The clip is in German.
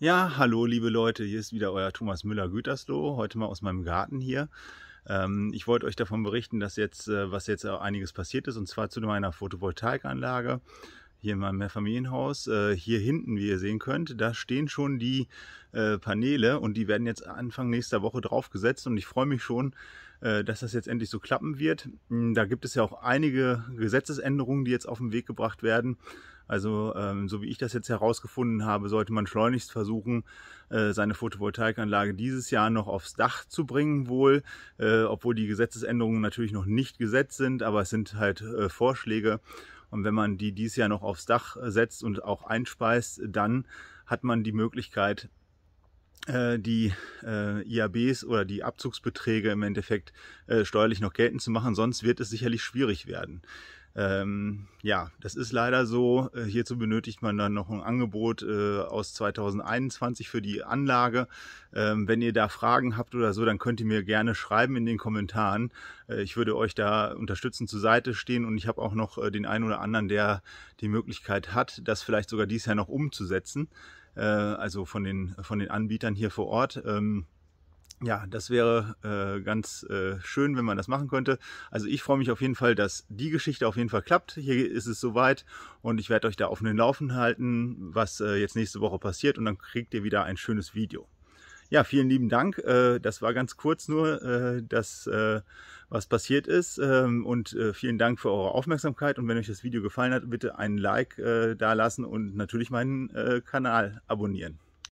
Ja, hallo liebe Leute, hier ist wieder euer Thomas Müller-Gütersloh, heute mal aus meinem Garten hier. Ähm, ich wollte euch davon berichten, dass jetzt, äh, was jetzt einiges passiert ist, und zwar zu meiner Photovoltaikanlage hier in meinem Mehrfamilienhaus. Äh, hier hinten, wie ihr sehen könnt, da stehen schon die äh, Paneele und die werden jetzt Anfang nächster Woche draufgesetzt und ich freue mich schon, äh, dass das jetzt endlich so klappen wird. Hm, da gibt es ja auch einige Gesetzesänderungen, die jetzt auf den Weg gebracht werden. Also ähm, so wie ich das jetzt herausgefunden habe, sollte man schleunigst versuchen, seine Photovoltaikanlage dieses Jahr noch aufs Dach zu bringen, wohl, obwohl die Gesetzesänderungen natürlich noch nicht gesetzt sind, aber es sind halt Vorschläge und wenn man die dieses Jahr noch aufs Dach äh, setzt und auch einspeist, dann hat man die Möglichkeit, äh, die äh, IABs oder die Abzugsbeträge im Endeffekt äh, steuerlich noch geltend zu machen, sonst wird es sicherlich schwierig werden. Ähm, ja, das ist leider so. Äh, hierzu benötigt man dann noch ein Angebot äh, aus 2021 für die Anlage. Ähm, wenn ihr da Fragen habt oder so, dann könnt ihr mir gerne schreiben in den Kommentaren. Äh, ich würde euch da unterstützend zur Seite stehen und ich habe auch noch äh, den einen oder anderen, der die Möglichkeit hat, das vielleicht sogar dies Jahr noch umzusetzen äh, also von den, von den Anbietern hier vor Ort. Ähm, ja, das wäre äh, ganz äh, schön, wenn man das machen könnte. Also ich freue mich auf jeden Fall, dass die Geschichte auf jeden Fall klappt. Hier ist es soweit und ich werde euch da auf den Laufen halten, was äh, jetzt nächste Woche passiert und dann kriegt ihr wieder ein schönes Video. Ja, vielen lieben Dank. Äh, das war ganz kurz nur, äh, dass... Äh, was passiert ist. Ähm, und äh, vielen Dank für eure Aufmerksamkeit. Und wenn euch das Video gefallen hat, bitte einen Like äh, da lassen und natürlich meinen äh, Kanal abonnieren.